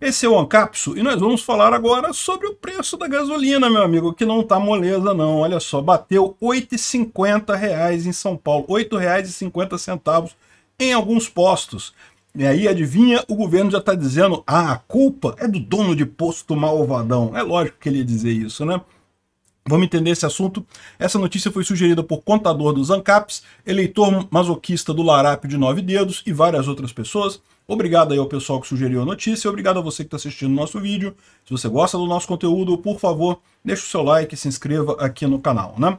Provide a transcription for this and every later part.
Esse é o Ancapsu e nós vamos falar agora sobre o preço da gasolina, meu amigo, que não tá moleza não. Olha só, bateu R$ 8,50 em São Paulo, R$ 8,50 em alguns postos. E aí, adivinha, o governo já está dizendo, ah, a culpa é do dono de posto malvadão. É lógico que ele ia dizer isso, né? Vamos entender esse assunto. Essa notícia foi sugerida por contador dos ANCAPs, eleitor masoquista do Larápio de Nove Dedos e várias outras pessoas. Obrigado aí ao pessoal que sugeriu a notícia, obrigado a você que está assistindo o nosso vídeo. Se você gosta do nosso conteúdo, por favor, deixe o seu like e se inscreva aqui no canal, né?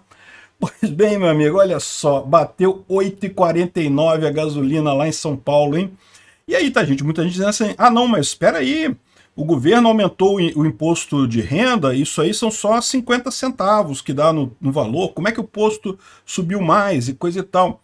Pois bem, meu amigo, olha só, bateu 8,49 a gasolina lá em São Paulo, hein? E aí, tá, gente? Muita gente dizendo assim, ah, não, mas espera aí, o governo aumentou o imposto de renda, isso aí são só 50 centavos que dá no, no valor, como é que o posto subiu mais e coisa e tal?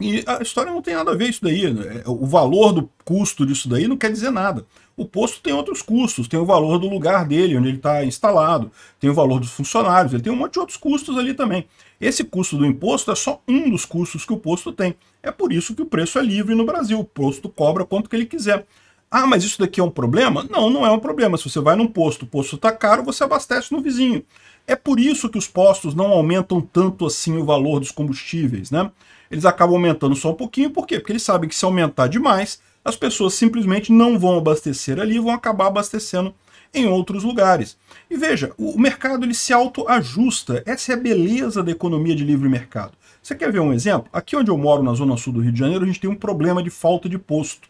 E a história não tem nada a ver isso daí. Né? É, o valor do custo disso daí não quer dizer nada. O posto tem outros custos, tem o valor do lugar dele, onde ele está instalado, tem o valor dos funcionários, ele tem um monte de outros custos ali também. Esse custo do imposto é só um dos custos que o posto tem. É por isso que o preço é livre no Brasil. O posto cobra quanto que ele quiser. Ah, mas isso daqui é um problema? Não, não é um problema. Se você vai num posto, o posto está caro, você abastece no vizinho. É por isso que os postos não aumentam tanto assim o valor dos combustíveis, né? eles acabam aumentando só um pouquinho, por quê? Porque eles sabem que se aumentar demais, as pessoas simplesmente não vão abastecer ali, vão acabar abastecendo em outros lugares. E veja, o mercado ele se autoajusta. Essa é a beleza da economia de livre mercado. Você quer ver um exemplo? Aqui onde eu moro, na zona sul do Rio de Janeiro, a gente tem um problema de falta de posto.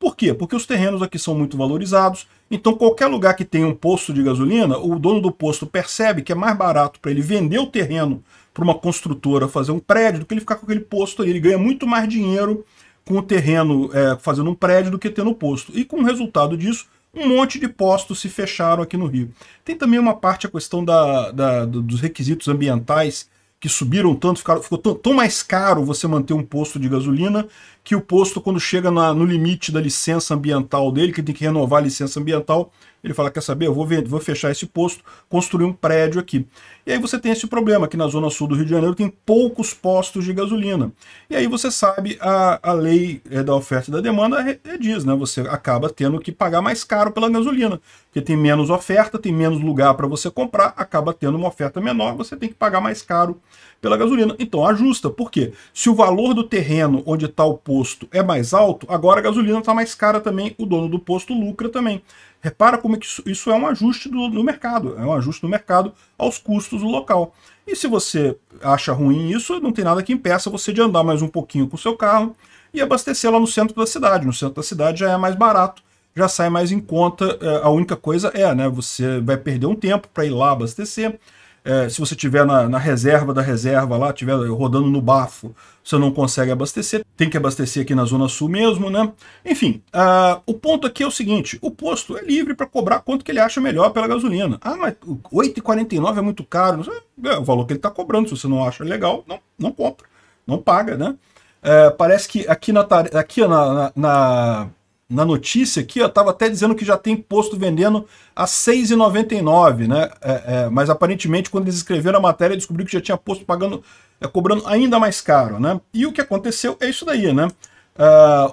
Por quê? Porque os terrenos aqui são muito valorizados, então qualquer lugar que tenha um posto de gasolina, o dono do posto percebe que é mais barato para ele vender o terreno para uma construtora fazer um prédio do que ele ficar com aquele posto aí. Ele ganha muito mais dinheiro com o terreno é, fazendo um prédio do que tendo posto. E com o resultado disso, um monte de postos se fecharam aqui no Rio. Tem também uma parte a questão da, da dos requisitos ambientais que subiram tanto, ficaram, ficou tão, mais caro você manter um posto de gasolina que o posto, quando chega na, no limite da licença ambiental dele, que tem que renovar a licença ambiental, ele fala, quer saber, eu vou, ver, vou fechar esse posto, construir um prédio aqui. E aí você tem esse problema, que na zona sul do Rio de Janeiro tem poucos postos de gasolina. E aí você sabe, a, a lei eh, da oferta e da demanda é, é, diz, né? Você acaba tendo que pagar mais caro pela gasolina, porque tem menos oferta, tem menos lugar para você comprar, acaba tendo uma oferta menor, você tem que pagar mais caro pela gasolina. Então ajusta, por quê? Se o valor do terreno onde está o posto posto é mais alto, agora a gasolina está mais cara também, o dono do posto lucra também. Repara como é que isso, isso é um ajuste do, mercado, é um ajuste do mercado aos custos do local. E se você acha ruim isso, não tem nada que impeça você de andar mais um pouquinho com o seu carro e abastecer lá no centro da cidade. No centro da cidade já é mais barato, já sai mais em conta. Eh, a única coisa é, né? Você vai perder um tempo para ir lá abastecer é, se você tiver na, na, reserva da reserva lá, tiver rodando no bafo, você não consegue abastecer, tem que abastecer aqui na Zona Sul mesmo, né? Enfim, uh, o ponto aqui é o seguinte, o posto é livre para cobrar quanto que ele acha melhor pela gasolina. Ah, mas 8,49 é muito caro, é o valor que ele está cobrando, se você não acha legal, não, não compra, não paga, né? Uh, parece que aqui na, aqui na, na, na na notícia aqui, estava até dizendo que já tem posto vendendo a R$ 6,99, né? É, é, mas aparentemente, quando eles escreveram a matéria, descobriu que já tinha posto pagando, é, cobrando ainda mais caro, né? E o que aconteceu é isso daí, né?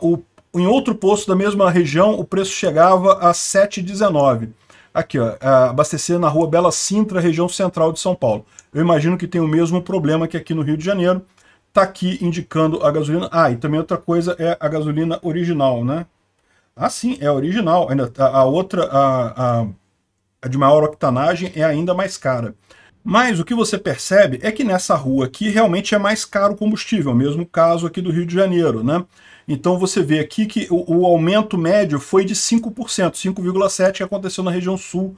Uh, o, em outro posto da mesma região, o preço chegava a R$ 7,19. Aqui, ó, é, abastecer na rua Bela Sintra, região central de São Paulo. Eu imagino que tem o mesmo problema que aqui no Rio de Janeiro. Tá aqui indicando a gasolina. Ah, e também outra coisa é a gasolina original, né? Ah, sim, é original. Ainda tá, a, outra, a, a, a de maior octanagem é ainda mais cara. Mas o que você percebe é que nessa rua aqui realmente é mais caro o combustível, mesmo caso aqui do Rio de Janeiro, né? Então você vê aqui que o, o aumento médio foi de 5%, 5,7% que aconteceu na região sul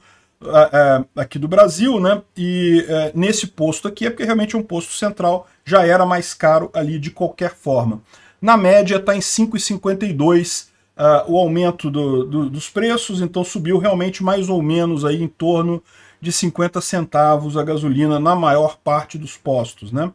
aqui do Brasil, né? E é, nesse posto aqui é porque realmente é um posto central, já era mais caro ali de qualquer forma. Na média está em 5,52%, uh, o aumento do, do, dos preços, então subiu realmente mais ou menos aí em torno de 50 centavos a gasolina na maior parte dos postos, né?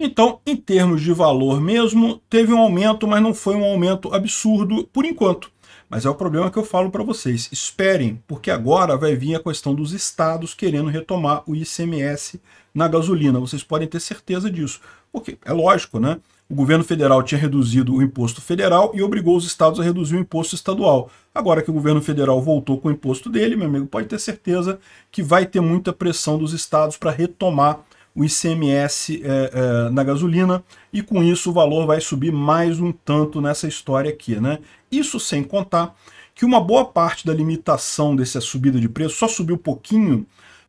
Então, em termos de valor mesmo, teve um aumento, mas não foi um aumento absurdo por enquanto. Mas é o problema que eu falo para vocês. Esperem, porque agora vai vir a questão dos estados querendo retomar o ICMS na gasolina. Vocês podem ter certeza disso. Porque é lógico, né? o governo federal tinha reduzido o imposto federal e obrigou os estados a reduzir o imposto estadual. Agora que o governo federal voltou com o imposto dele, meu amigo, pode ter certeza que vai ter muita pressão dos estados para retomar o ICMS é, eh, é, eh, na gasolina e com isso o valor vai subir mais um tanto nessa história aqui, né? Isso sem contar que uma boa parte da limitação dessa subida de preço só subiu um pouquinho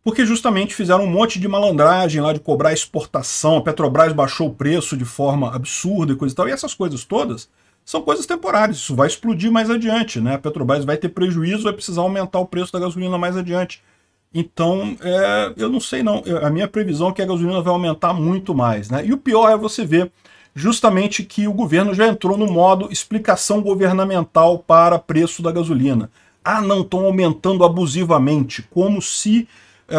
porque justamente fizeram um monte de malandragem lá de cobrar exportação, a Petrobras baixou o preço de forma absurda e coisa e tal, e essas coisas todas são coisas temporárias, isso vai explodir mais adiante, né? A Petrobras vai ter prejuízo, vai precisar aumentar o preço da gasolina mais adiante. Então, é, eu não sei não, a minha previsão é que a gasolina vai aumentar muito mais, né? E o pior é você ver justamente que o governo já entrou no modo explicação governamental para preço da gasolina. Ah, não, estão aumentando abusivamente, como se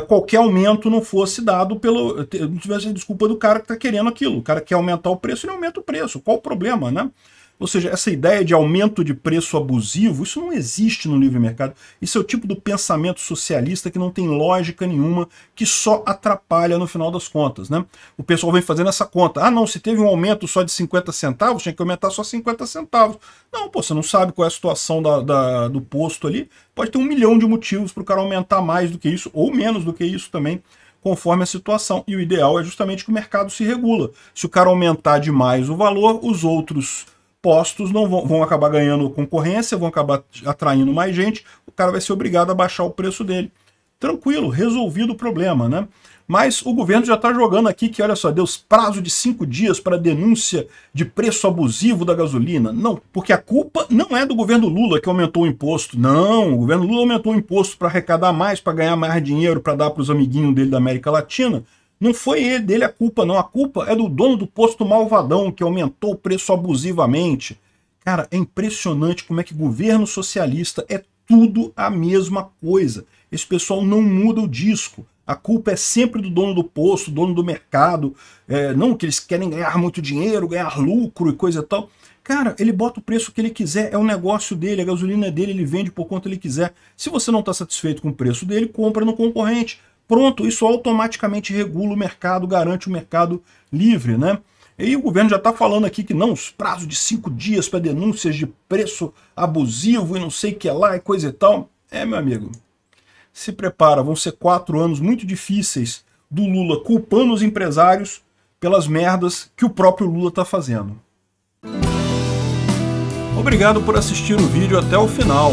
qualquer aumento não fosse dado pelo. não tivesse desculpa do cara que está querendo aquilo. O cara quer aumentar o preço, ele aumenta o preço. Qual o problema, né? Ou seja, essa ideia de aumento de preço abusivo, isso não existe no livre mercado. Isso é o tipo do pensamento socialista que não tem lógica nenhuma, que só atrapalha no final das contas. Né? O pessoal vem fazendo essa conta. Ah, não, se teve um aumento só de 50 centavos, tinha que aumentar só 50 centavos. Não, pô, você não sabe qual é a situação da, da do posto ali. Pode ter um milhão de motivos para o cara aumentar mais do que isso, ou menos do que isso também conforme a situação. E o ideal é justamente que o mercado se regula. Se o cara aumentar demais o valor, os outros postos não vão, vão acabar ganhando concorrência, vão acabar atraindo mais gente, o cara vai ser obrigado a baixar o preço dele. Tranquilo, resolvido o problema, né? Mas o governo já está jogando aqui que, olha só, Deus, prazo de cinco dias para denúncia de preço abusivo da gasolina. Não, porque a culpa não é do governo Lula que aumentou o imposto. Não, o governo Lula aumentou o imposto para arrecadar mais, para ganhar mais dinheiro, para dar para os amiguinhos dele da América Latina. Não foi ele, dele a culpa, não. A culpa é do dono do posto malvadão, que aumentou o preço abusivamente. Cara, é impressionante como é que governo socialista é tudo a mesma coisa. Esse pessoal não muda o disco. A culpa é sempre do dono do posto, dono do mercado. É, não que eles querem ganhar muito dinheiro, ganhar lucro e coisa e tal. Cara, ele bota o preço que ele quiser, é o negócio dele, a gasolina é dele, ele vende por quanto ele quiser. Se você não está satisfeito com o preço dele, compra no concorrente. Pronto, isso automaticamente regula o mercado, garante o mercado livre, né? E o governo já está falando aqui que não, os prazos de cinco dias para denúncias de preço abusivo e não sei o que é lá e coisa e tal. É, meu amigo, se prepara, vão ser quatro anos muito difíceis do Lula culpando os empresários pelas merdas que o próprio Lula está fazendo. Obrigado por assistir o vídeo até o final.